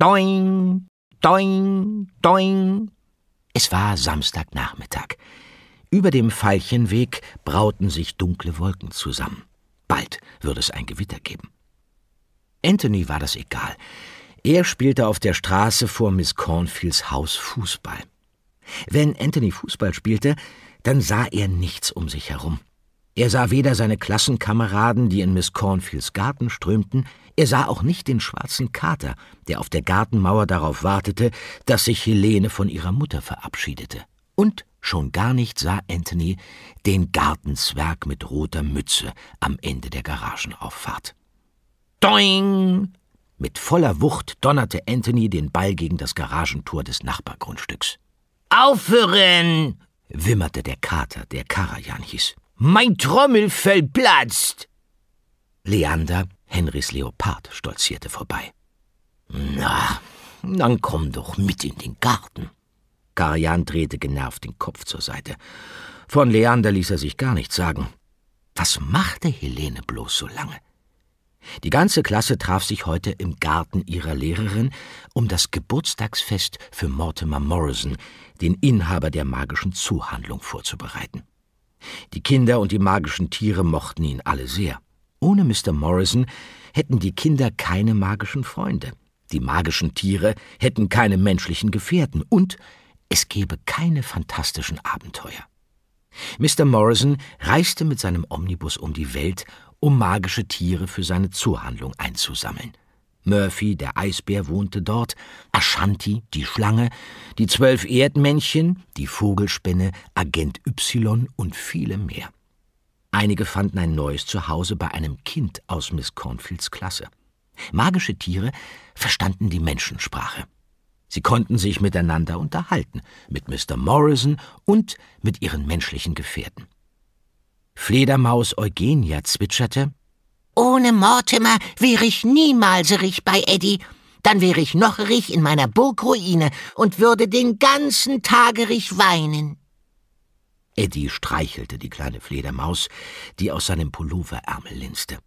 Doing, doing, doing. Es war Samstagnachmittag. Über dem Veilchenweg brauten sich dunkle Wolken zusammen. Bald würde es ein Gewitter geben. Anthony war das egal. Er spielte auf der Straße vor Miss Cornfields Haus Fußball. Wenn Anthony Fußball spielte, dann sah er nichts um sich herum. Er sah weder seine Klassenkameraden, die in Miss Cornfields Garten strömten, er sah auch nicht den schwarzen Kater, der auf der Gartenmauer darauf wartete, dass sich Helene von ihrer Mutter verabschiedete. Und schon gar nicht sah Anthony den Gartenzwerg mit roter Mütze am Ende der Garagenauffahrt. Doing! Mit voller Wucht donnerte Anthony den Ball gegen das Garagentor des Nachbargrundstücks. Aufhören! wimmerte der Kater, der Karajan hieß. Mein Trommelfell platzt! Leander, Henrys Leopard, stolzierte vorbei. Na, dann komm doch mit in den Garten. Karian drehte genervt den Kopf zur Seite. Von Leander ließ er sich gar nichts sagen. Was machte Helene bloß so lange? Die ganze Klasse traf sich heute im Garten ihrer Lehrerin, um das Geburtstagsfest für Mortimer Morrison, den Inhaber der magischen Zuhandlung, vorzubereiten. Die Kinder und die magischen Tiere mochten ihn alle sehr. Ohne Mr. Morrison hätten die Kinder keine magischen Freunde, die magischen Tiere hätten keine menschlichen Gefährten und es gäbe keine fantastischen Abenteuer. Mr. Morrison reiste mit seinem Omnibus um die Welt, um magische Tiere für seine Zoohandlung einzusammeln. Murphy, der Eisbär, wohnte dort, Ashanti, die Schlange, die zwölf Erdmännchen, die Vogelspinne, Agent Y und viele mehr. Einige fanden ein neues Zuhause bei einem Kind aus Miss Cornfields Klasse. Magische Tiere verstanden die Menschensprache. Sie konnten sich miteinander unterhalten, mit Mr. Morrison und mit ihren menschlichen Gefährten. Fledermaus Eugenia zwitscherte ohne Mortimer wäre ich niemals rich bei Eddie. Dann wäre ich noch rich in meiner Burgruine und würde den ganzen Tagerich weinen. Eddie streichelte die kleine Fledermaus, die aus seinem Pulloverärmel linste.